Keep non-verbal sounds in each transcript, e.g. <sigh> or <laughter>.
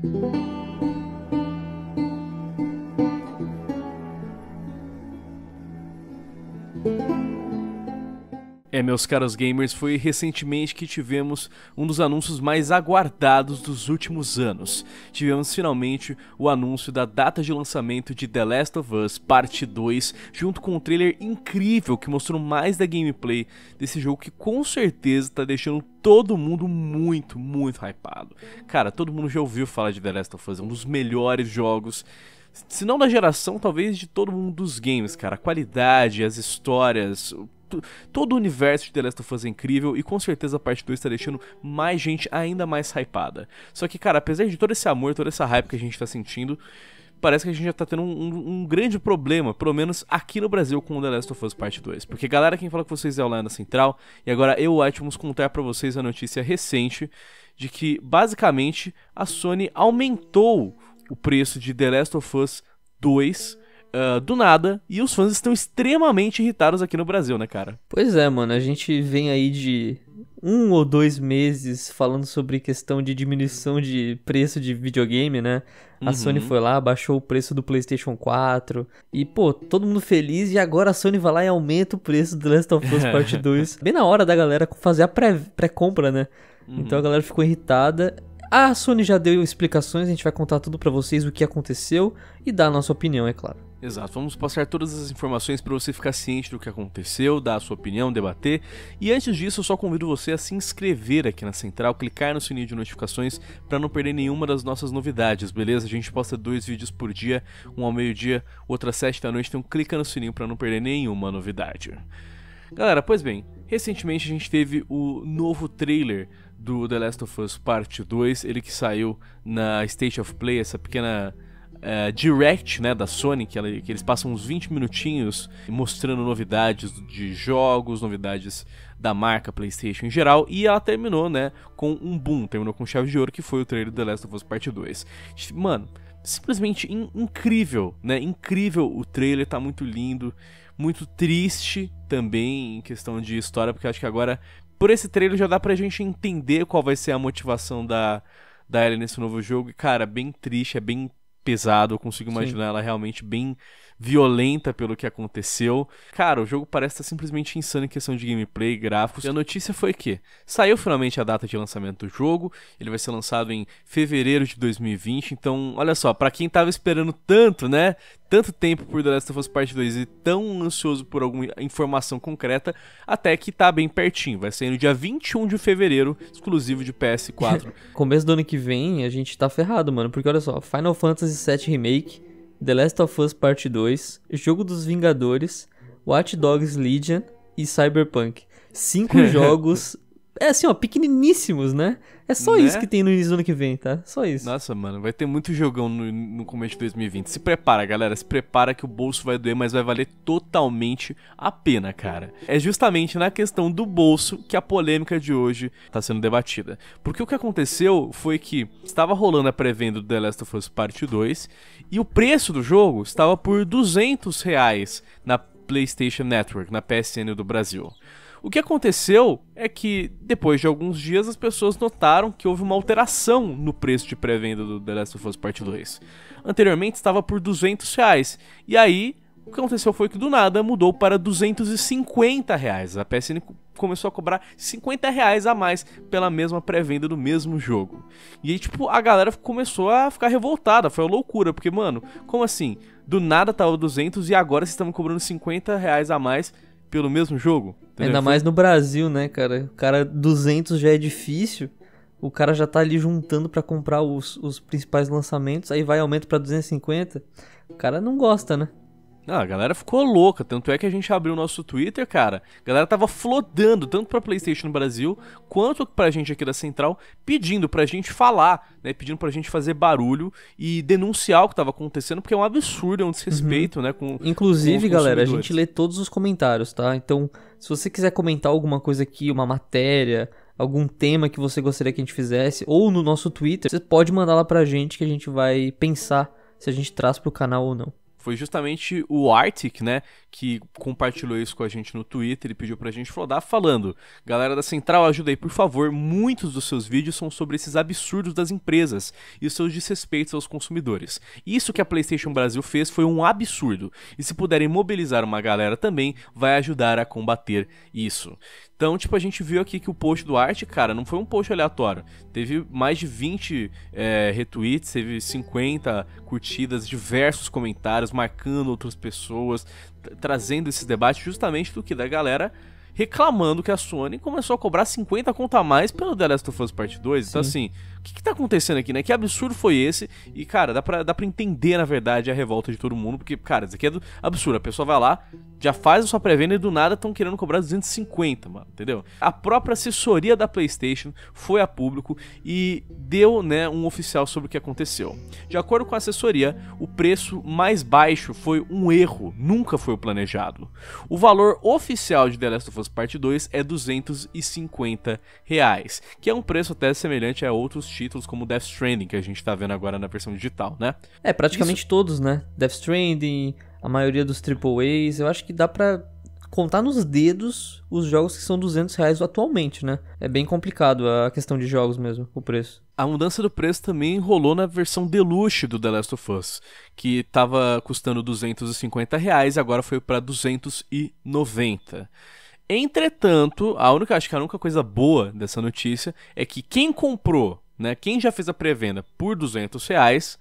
Thank you. É, meus caros gamers, foi recentemente que tivemos um dos anúncios mais aguardados dos últimos anos. Tivemos finalmente o anúncio da data de lançamento de The Last of Us Parte 2, junto com um trailer incrível que mostrou mais da gameplay desse jogo que com certeza está deixando todo mundo muito, muito hypado. Cara, todo mundo já ouviu falar de The Last of Us, é um dos melhores jogos se não da geração, talvez de todo mundo dos games, cara. A qualidade, as histórias, todo o universo de The Last of Us é incrível e com certeza a parte 2 está deixando mais gente ainda mais hypada. Só que, cara, apesar de todo esse amor, toda essa hype que a gente está sentindo, parece que a gente já tá tendo um, um, um, grande problema, pelo menos aqui no Brasil, com o The Last of Us Part 2. Porque, galera, quem fala com vocês é o Lana Central, e agora eu, Atmos, contar para vocês a notícia recente de que, basicamente, a Sony aumentou o preço de The Last of Us 2 uh, do nada e os fãs estão extremamente irritados aqui no Brasil, né, cara? Pois é, mano. A gente vem aí de um ou dois meses falando sobre questão de diminuição de preço de videogame, né? A uhum. Sony foi lá, baixou o preço do PlayStation 4 e, pô, todo mundo feliz. E agora a Sony vai lá e aumenta o preço do Last of Us <laughs> Part 2. Bem na hora da galera fazer a pré-compra, pré né? Uhum. Então a galera ficou irritada. A Sony já deu explicações, a gente vai contar tudo para vocês o que aconteceu e dar a nossa opinião, é claro. Exato, vamos passar todas as informações para você ficar ciente do que aconteceu, dar a sua opinião, debater. E antes disso, eu só convido você a se inscrever aqui na Central, clicar no sininho de notificações para não perder nenhuma das nossas novidades, beleza? A gente posta dois vídeos por dia, um ao meio-dia, outro às sete da noite, então clica no sininho para não perder nenhuma novidade. Galera, pois bem, recentemente a gente teve o novo trailer do The Last of Us Part 2, ele que saiu na State of Play, essa pequena é, Direct né, da Sony, que, ela, que, eles passam uns 20 minutinhos mostrando novidades de jogos, novidades da marca PlayStation em geral, e ela terminou né, com um boom, terminou com chave de ouro, que foi o trailer The Last of Us Part 2. Mano, simplesmente in incrível, né? Incrível o trailer, tá muito lindo, muito triste também em questão de história, porque acho que agora, por esse trailer, já dá pra gente entender qual vai ser a motivação da, da Ellie nesse novo jogo. E, cara, bem triste, é bem pesado, eu consigo imaginar Sim. ela realmente bem violenta pelo que aconteceu. Cara, o jogo parece estar tá simplesmente insano em questão de gameplay, gráficos. E a notícia foi que saiu finalmente a data de lançamento do jogo. Ele vai ser lançado em fevereiro de 2020. Então, olha só, para quem tava esperando tanto, né? Tanto tempo por The Last of Us Part 2 e tão ansioso por alguma informação concreta, até que tá bem pertinho. Vai sair no dia 21 de fevereiro, exclusivo de PS4. <laughs> Começo do ano que vem, a gente tá ferrado, mano. Porque olha só, Final Fantasy VII Remake The Last of Us Part 2, Jogo dos Vingadores, Watch Dogs Legion e Cyberpunk. Cinco <laughs> jogos é assim, ó, pequeniníssimos, né? É só né? isso que tem no início do ano que vem, tá? Só isso. Nossa, mano, vai ter muito jogão no, no começo de 2020. Se prepara, galera. Se prepara que o bolso vai doer, mas vai valer totalmente a pena, cara. É justamente na questão do bolso que a polêmica de hoje tá sendo debatida. Porque o que aconteceu foi que estava rolando a pré-venda do The Last of Us Part 2 e o preço do jogo estava por 200 reais na PlayStation Network, na PSN do Brasil. O que aconteceu é que, depois de alguns dias, as pessoas notaram que houve uma alteração no preço de pré-venda do The Last of Us Part 2. Anteriormente estava por 200 reais, e aí o que aconteceu foi que do nada mudou para 250 reais. A PSN começou a cobrar 50 reais a mais pela mesma pré-venda do mesmo jogo. E aí, tipo, a galera começou a ficar revoltada, foi uma loucura, porque, mano, como assim? Do nada tava 200 e agora vocês estão cobrando 50 reais a mais pelo mesmo jogo. Entendeu? Ainda mais no Brasil, né, cara? O cara 200 já é difícil. O cara já tá ali juntando para comprar os, os principais lançamentos, aí vai aumento para 250. O cara não gosta, né? Ah, a galera ficou louca, tanto é que a gente abriu o nosso Twitter, cara. A galera tava flodando, tanto pra PlayStation no Brasil, quanto pra gente aqui da Central, pedindo pra gente falar, né? Pedindo pra gente fazer barulho e denunciar o que tava acontecendo, porque é um absurdo, é um desrespeito, uhum. né? Com, Inclusive, com galera, a gente lê todos os comentários, tá? Então, se você quiser comentar alguma coisa aqui, uma matéria, algum tema que você gostaria que a gente fizesse, ou no nosso Twitter, você pode mandar lá pra gente que a gente vai pensar se a gente traz pro canal ou não foi justamente o Arctic, né, que compartilhou isso com a gente no Twitter e pediu pra gente flodar, falando: Galera da Central, ajuda aí, por favor. Muitos dos seus vídeos são sobre esses absurdos das empresas e os seus desrespeitos aos consumidores. Isso que a PlayStation Brasil fez foi um absurdo. E se puderem mobilizar uma galera também, vai ajudar a combater isso. Então, tipo, a gente viu aqui que o post do Arte, cara, não foi um post aleatório. Teve mais de 20 é, retweets, teve 50 curtidas, diversos comentários, marcando outras pessoas, trazendo esse debate justamente do que da galera reclamando que a Sony começou a cobrar 50 conta a mais pelo The Last of Us Part 2. Então, Sim. Então, assim, o que, que tá acontecendo aqui, né? Que absurdo foi esse? E, cara, dá pra, dá pra entender, na verdade, a revolta de todo mundo, porque, cara, isso aqui é do... absurdo. A pessoa vai lá, já faz a sua pré-venda e do nada estão querendo cobrar 250, mano, entendeu? A própria assessoria da PlayStation foi a público e deu, né, um oficial sobre o que aconteceu. De acordo com a assessoria, o preço mais baixo foi um erro, nunca foi o planejado. O valor oficial de The Last of Us Part 2 é 250 reais, que é um preço até semelhante a outros títulos como Death Stranding que a gente tá vendo agora na versão digital, né? É, praticamente Isso... todos, né? Death Stranding, a maioria dos AAAs. Eu acho que dá pra contar nos dedos os jogos que são 200 reais atualmente, né? É bem complicado a questão de jogos mesmo, o preço. A mudança do preço também rolou na versão deluxe do The Last of Us, que estava custando 250 reais, agora foi para 290. Entretanto, a única, acho que a única coisa boa dessa notícia é que quem comprou, né, quem já fez a pré-venda por 200 reais,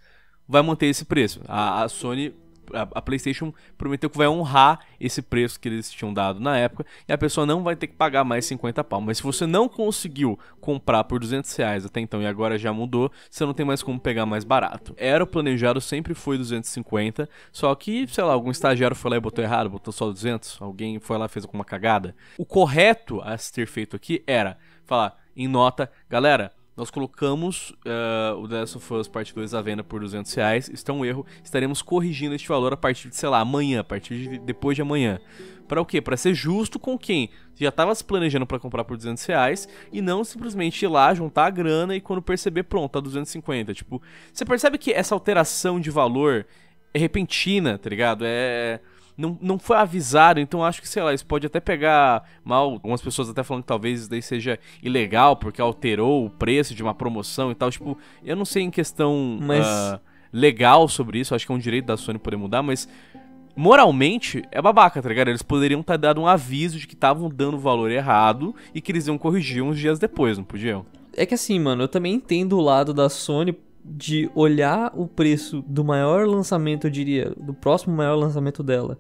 vai manter esse preço. a, a Sony a, a, PlayStation prometeu que vai honrar esse preço que eles tinham dado na época e a pessoa não vai ter que pagar mais 50 pau. Mas se você não conseguiu comprar por 200 reais até então e agora já mudou, você não tem mais como pegar mais barato. Era planejado, sempre foi 250, só que, sei lá, algum estagiário foi lá e botou errado, botou só 200, alguém foi lá e fez alguma cagada. O correto a se ter feito aqui era falar em nota, galera, nós colocamos uh, o The Last of Us Parte 2 à venda por 200 reais. Está é um erro. Estaremos corrigindo este valor a partir de, sei lá, amanhã, a partir de depois de amanhã. Para o quê? Para ser justo com quem já estava se planejando para comprar por 200 reais e não simplesmente ir lá, juntar a grana e quando perceber, pronto, tá 250. Tipo, você percebe que essa alteração de valor é repentina, tá ligado? É não, não foi avisado, então acho que, sei lá, isso pode até pegar mal. Algumas pessoas até falando que talvez isso daí seja ilegal, porque alterou o preço de uma promoção e tal. Tipo, eu não sei em questão mas... uh, legal sobre isso, acho que é um direito da Sony poder mudar, mas moralmente é babaca, tá ligado? Eles poderiam ter dado um aviso de que estavam dando valor errado e que eles iam corrigir uns dias depois, não podiam? É que assim, mano, eu também entendo o lado da Sony de olhar o preço do maior lançamento, eu diria, do próximo maior lançamento dela,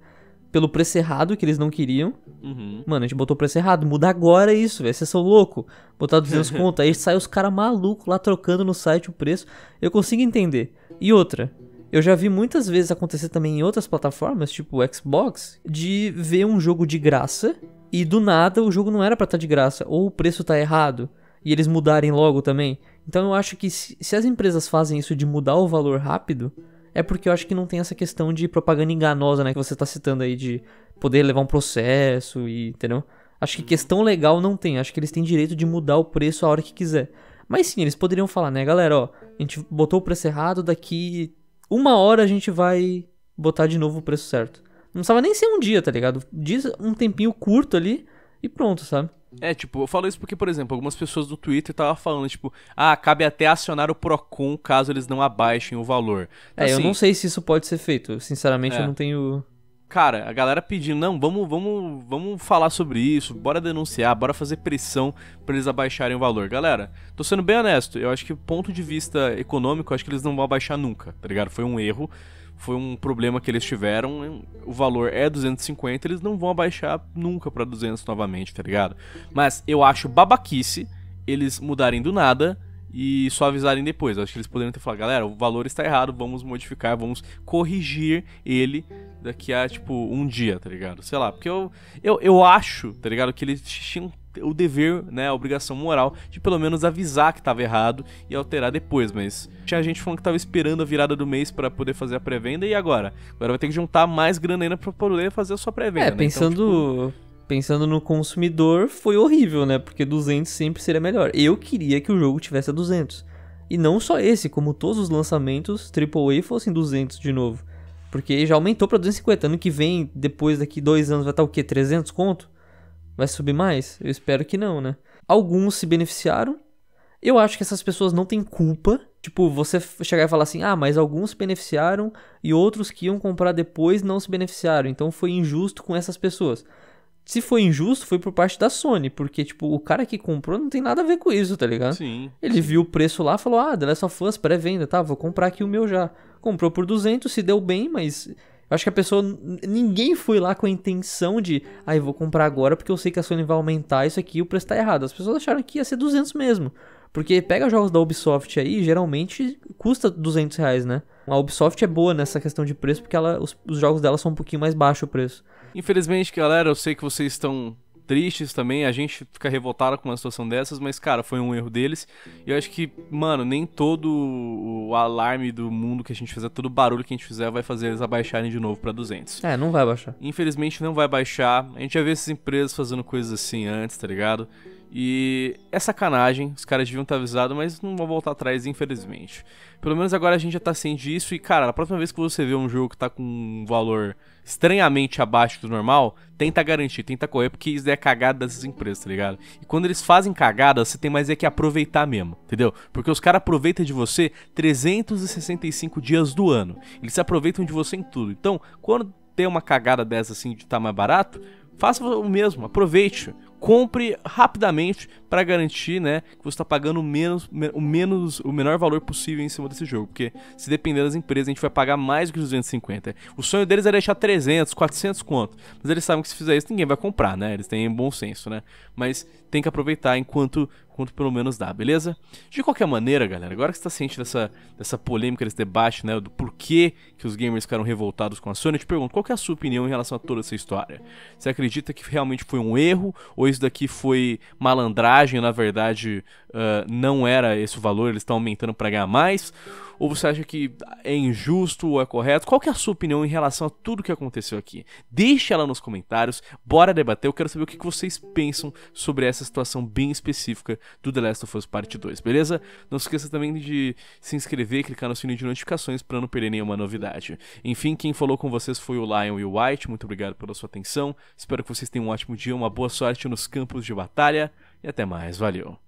pelo preço errado que eles não queriam. Uhum. Mano, a gente botou o preço errado. Muda agora isso, velho. Vocês são loucos. Botar 200 <laughs> conto. Aí sai os caras malucos lá trocando no site o preço. Eu consigo entender. E outra. Eu já vi muitas vezes acontecer também em outras plataformas, tipo Xbox, de ver um jogo de graça e do nada o jogo não era para estar tá de graça, ou o preço tá errado, e eles mudarem logo também. Então eu acho que se, se as empresas fazem isso de mudar o valor rápido, é porque eu acho que não tem essa questão de propaganda enganosa, né? Que você tá citando aí de poder levar um processo e, entendeu? Acho que questão legal não tem. Acho que eles têm direito de mudar o preço a hora que quiser. Mas sim, eles poderiam falar, né, galera, ó, a gente botou o preço errado, daqui uma hora a gente vai botar de novo o preço certo. Não precisava nem ser um dia, tá ligado? Diz um tempinho curto ali e pronto, sabe? É, tipo, eu falo isso porque, por exemplo, algumas pessoas do Twitter estavam falando, tipo, ah, cabe até acionar o PROCON caso eles não abaixem o valor. Então, é, assim, eu não sei se isso pode ser feito. Sinceramente, é. eu não tenho. Cara, a galera pedindo, não, vamos, vamos, vamos falar sobre isso, bora denunciar, bora fazer pressão para eles abaixarem o valor. Galera, tô sendo bem honesto, eu acho que ponto de vista econômico, eu acho que eles não vão abaixar nunca, tá ligado? Foi um erro foi um problema que eles tiveram. O valor é 250, eles não vão abaixar nunca para 200 novamente, tá ligado? Mas eu acho babaquice eles mudarem do nada e só avisarem depois. Eu acho que eles poderiam ter falado, galera, o valor está errado, vamos modificar, vamos corrigir ele daqui a, tipo, um dia, tá ligado? Sei lá, porque eu, eu, eu acho, tá ligado, que eles tinham o dever, né, a obrigação moral de pelo menos avisar que estava errado e alterar depois, mas tinha gente falando que estava esperando a virada do mês para poder fazer a pré-venda e agora? Agora vai ter que juntar mais grana ainda para poder fazer a sua pré-venda. É, né? pensando então, tipo pensando no consumidor, foi horrível, né? Porque 200 sempre seria melhor. Eu queria que o jogo tivesse a 200. E não só esse, como todos os lançamentos AAA fossem 200 de novo. Porque já aumentou para 250. Ano que vem, depois daqui dois anos, vai estar o quê? 300 conto? Vai subir mais? Eu espero que não, né? Alguns se beneficiaram. Eu acho que essas pessoas não têm culpa. Tipo, você chegar e falar assim: ah, mas alguns se beneficiaram e outros que iam comprar depois não se beneficiaram. Então foi injusto com essas pessoas. Se foi injusto, foi por parte da Sony, porque, tipo, o cara que comprou não tem nada a ver com isso, tá ligado? Sim. Ele viu o preço lá falou: ah, The Last of Us pré-venda, tá? Vou comprar aqui o meu já. Comprou por 200, se deu bem, mas eu acho que a pessoa. Ninguém foi lá com a intenção de. Ah, eu vou comprar agora porque eu sei que a Sony vai aumentar isso aqui e o preço tá errado. As pessoas acharam que ia ser 200 mesmo. Porque pega jogos da Ubisoft aí, geralmente custa 200 reais, né? A Ubisoft é boa nessa questão de preço porque ela, os, os jogos dela são um pouquinho mais baixo o preço. Infelizmente, galera, eu sei que vocês estão tristes também, a gente fica revoltado com uma situação dessas, mas, cara, foi um erro deles. E eu acho que, mano, nem todo o alarme do mundo que a gente fizer, todo o barulho que a gente fizer, vai fazer eles abaixarem de novo pra 200. É, não vai baixar. Infelizmente não vai baixar. A gente já vê essas empresas fazendo coisas assim antes, tá ligado? E é sacanagem, os caras deviam estar avisados, mas não vão voltar atrás, infelizmente. Pelo menos agora a gente já tá ciente disso. E, cara, a próxima vez que você vê um jogo que tá com um valor estranhamente abaixo do normal, tenta garantir, tenta correr, porque isso é cagada dessas empresas, tá ligado? E quando eles fazem cagada, você tem mais é que aproveitar mesmo, entendeu? Porque os caras aproveitam de você 365 dias do ano. Eles se aproveitam de você em tudo. Então, quando tem uma cagada dessa assim de estar tá mais barato, faça o mesmo, aproveite compre rapidamente para garantir, né, que você está pagando menos, o menos, o menor valor possível em cima desse jogo, porque se depender das empresas, a gente vai pagar mais do que 250. O sonho deles era é deixar 300, 400 conto, mas eles sabem que se fizer isso ninguém vai comprar, né? Eles têm bom senso, né? Mas tem que aproveitar enquanto enquanto pelo menos dá, beleza? De qualquer maneira, galera, agora que você tá ciente dessa, dessa polêmica, desse debate, né, do porquê que os gamers ficaram revoltados com a Sony, eu te pergunto, qual é a sua opinião em relação a toda essa história? Você acredita que realmente foi um erro, ou isso daqui foi malandragem, na verdade, uh, não era esse o valor, eles estão aumentando para ganhar mais? Ou você acha que é injusto ou é correto? Qual que é a sua opinião em relação a tudo que aconteceu aqui? Deixe ela nos comentários, bora debater, eu quero saber o que vocês pensam sobre essa situação bem específica do The Last of Us Parte 2, beleza? Não se esqueça também de se inscrever, clicar no sininho de notificações para não perder nenhuma novidade. Enfim, quem falou com vocês foi o Lion e o White, muito obrigado pela sua atenção, espero que vocês tenham um ótimo dia, uma boa sorte nos campos de batalha e até mais. Valeu!